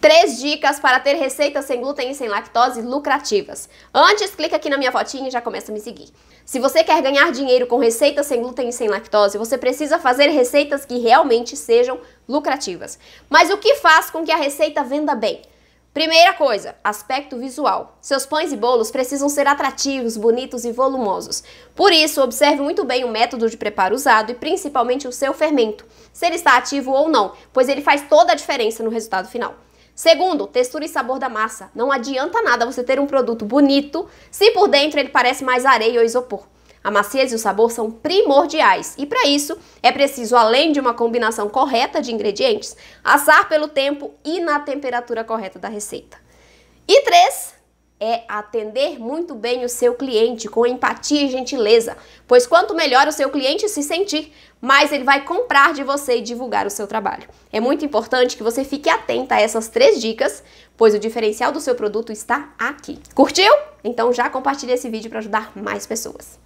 Três dicas para ter receitas sem glúten e sem lactose lucrativas. Antes, clica aqui na minha fotinha e já começa a me seguir. Se você quer ganhar dinheiro com receitas sem glúten e sem lactose, você precisa fazer receitas que realmente sejam lucrativas. Mas o que faz com que a receita venda bem? Primeira coisa, aspecto visual. Seus pães e bolos precisam ser atrativos, bonitos e volumosos. Por isso, observe muito bem o método de preparo usado e principalmente o seu fermento, se ele está ativo ou não, pois ele faz toda a diferença no resultado final. Segundo, textura e sabor da massa. Não adianta nada você ter um produto bonito se por dentro ele parece mais areia ou isopor. A maciez e o sabor são primordiais e para isso é preciso, além de uma combinação correta de ingredientes, assar pelo tempo e na temperatura correta da receita. E três, é atender muito bem o seu cliente com empatia e gentileza, pois quanto melhor o seu cliente se sentir, mais ele vai comprar de você e divulgar o seu trabalho. É muito importante que você fique atenta a essas três dicas, pois o diferencial do seu produto está aqui. Curtiu? Então já compartilhe esse vídeo para ajudar mais pessoas.